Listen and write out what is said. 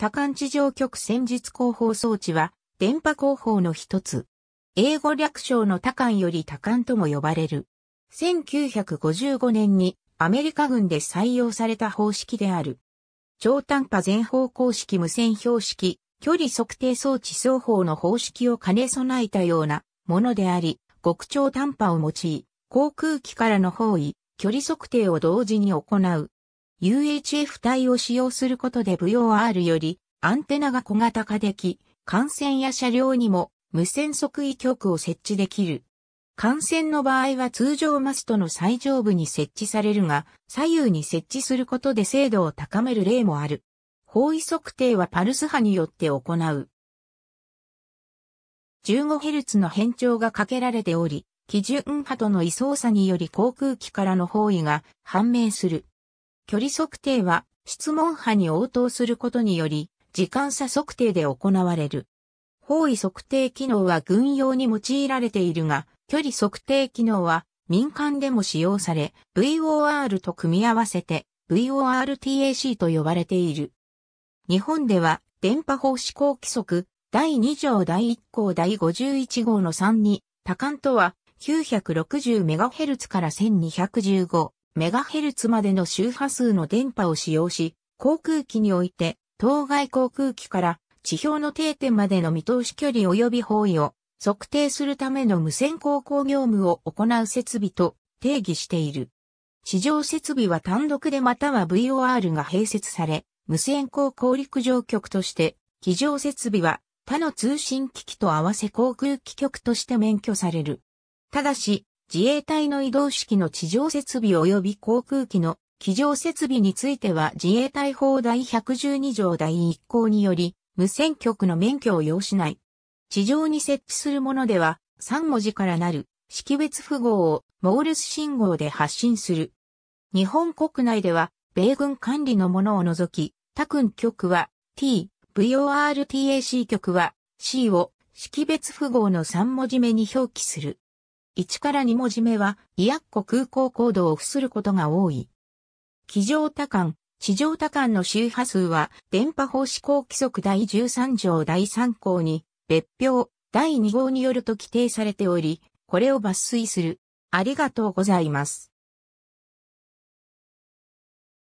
多感地上局戦術広報装置は、電波広報の一つ。英語略称の多感より多感とも呼ばれる。1955年にアメリカ軍で採用された方式である。超短波全方向式無線標識、距離測定装置双方の方式を兼ね備えたようなものであり、極超短波を用い、航空機からの方位、距離測定を同時に行う UHF 帯を使用することで VOR よりアンテナが小型化でき、幹線や車両にも無線測位局を設置できる。幹線の場合は通常マストの最上部に設置されるが、左右に設置することで精度を高める例もある。方位測定はパルス波によって行う。15Hz の変調がかけられており、基準波との位相差により航空機からの方位が判明する。距離測定は質問波に応答することにより、時間差測定で行われる。方位測定機能は軍用に用いられているが、距離測定機能は民間でも使用され、VOR と組み合わせて VORTAC と呼ばれている。日本では電波法施行規則第2条第1項第51号の3に、多感とは 960MHz から1215メガヘルツまでの周波数の電波を使用し、航空機において、当該航空機から地表の定点までの見通し距離及び方位を測定するための無線航行業務を行う設備と定義している。地上設備は単独でまたは VOR が併設され、無線航行陸上局として、機上設備は他の通信機器と合わせ航空機局として免許される。ただし、自衛隊の移動式の地上設備及び航空機の機上設備については自衛隊法第112条第1項により、無線局の免許を要しない。地上に設置するものでは、3文字からなる識別符号をモールス信号で発信する。日本国内では、米軍管理のものを除き、他軍局は T、VORTAC 局は C を識別符号の3文字目に表記する。1から2文字目は、医薬庫空港行動を付することが多い。気上多感、地上多感の周波数は、電波法施行規則第13条第3項に、別表、第2号によると規定されており、これを抜粋する。ありがとうございます。